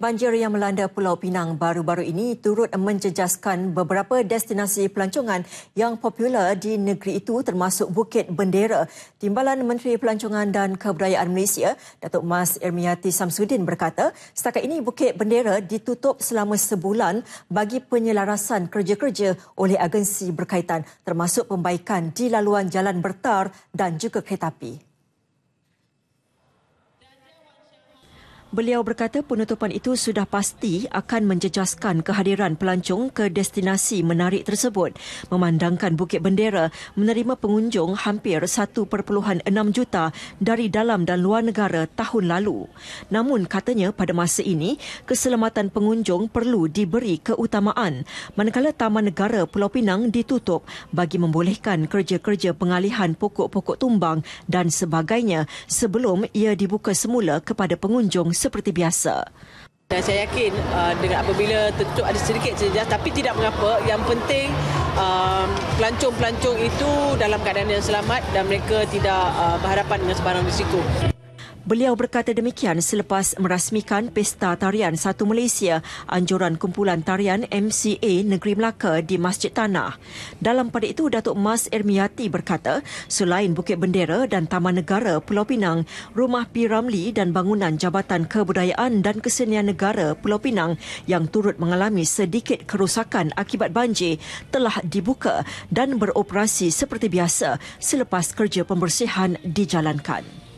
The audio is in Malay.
Banjir yang melanda Pulau Pinang baru-baru ini turut menjejaskan beberapa destinasi pelancongan yang popular di negeri itu termasuk Bukit Bendera. Timbalan Menteri Pelancongan dan Kebudayaan Malaysia, Datuk Mas Irmiati Samsudin berkata, setakat ini Bukit Bendera ditutup selama sebulan bagi penyelarasan kerja-kerja oleh agensi berkaitan termasuk pembaikan di laluan jalan bertar dan juga kereta api. Beliau berkata penutupan itu sudah pasti akan menjejaskan kehadiran pelancong ke destinasi menarik tersebut. Memandangkan Bukit Bendera menerima pengunjung hampir 1.6 juta dari dalam dan luar negara tahun lalu. Namun katanya pada masa ini, keselamatan pengunjung perlu diberi keutamaan. Manakala Taman Negara Pulau Pinang ditutup bagi membolehkan kerja-kerja pengalihan pokok-pokok tumbang dan sebagainya sebelum ia dibuka semula kepada pengunjung seperti biasa. Dan saya yakin uh, dengan apabila tercuk ada sedikit saja tapi tidak mengapa yang penting uh, pelancong-pelancong itu dalam keadaan yang selamat dan mereka tidak uh, berhadapan dengan sebarang risiko. Beliau berkata demikian selepas merasmikan Pesta Tarian Satu Malaysia anjuran kumpulan tarian MCA Negeri Melaka di Masjid Tanah. Dalam pada itu, Datuk Mas Ermiati berkata, selain Bukit Bendera dan Taman Negara Pulau Pinang, rumah P. Ramli dan bangunan Jabatan Kebudayaan dan Kesenian Negara Pulau Pinang yang turut mengalami sedikit kerosakan akibat banjir telah dibuka dan beroperasi seperti biasa selepas kerja pembersihan dijalankan.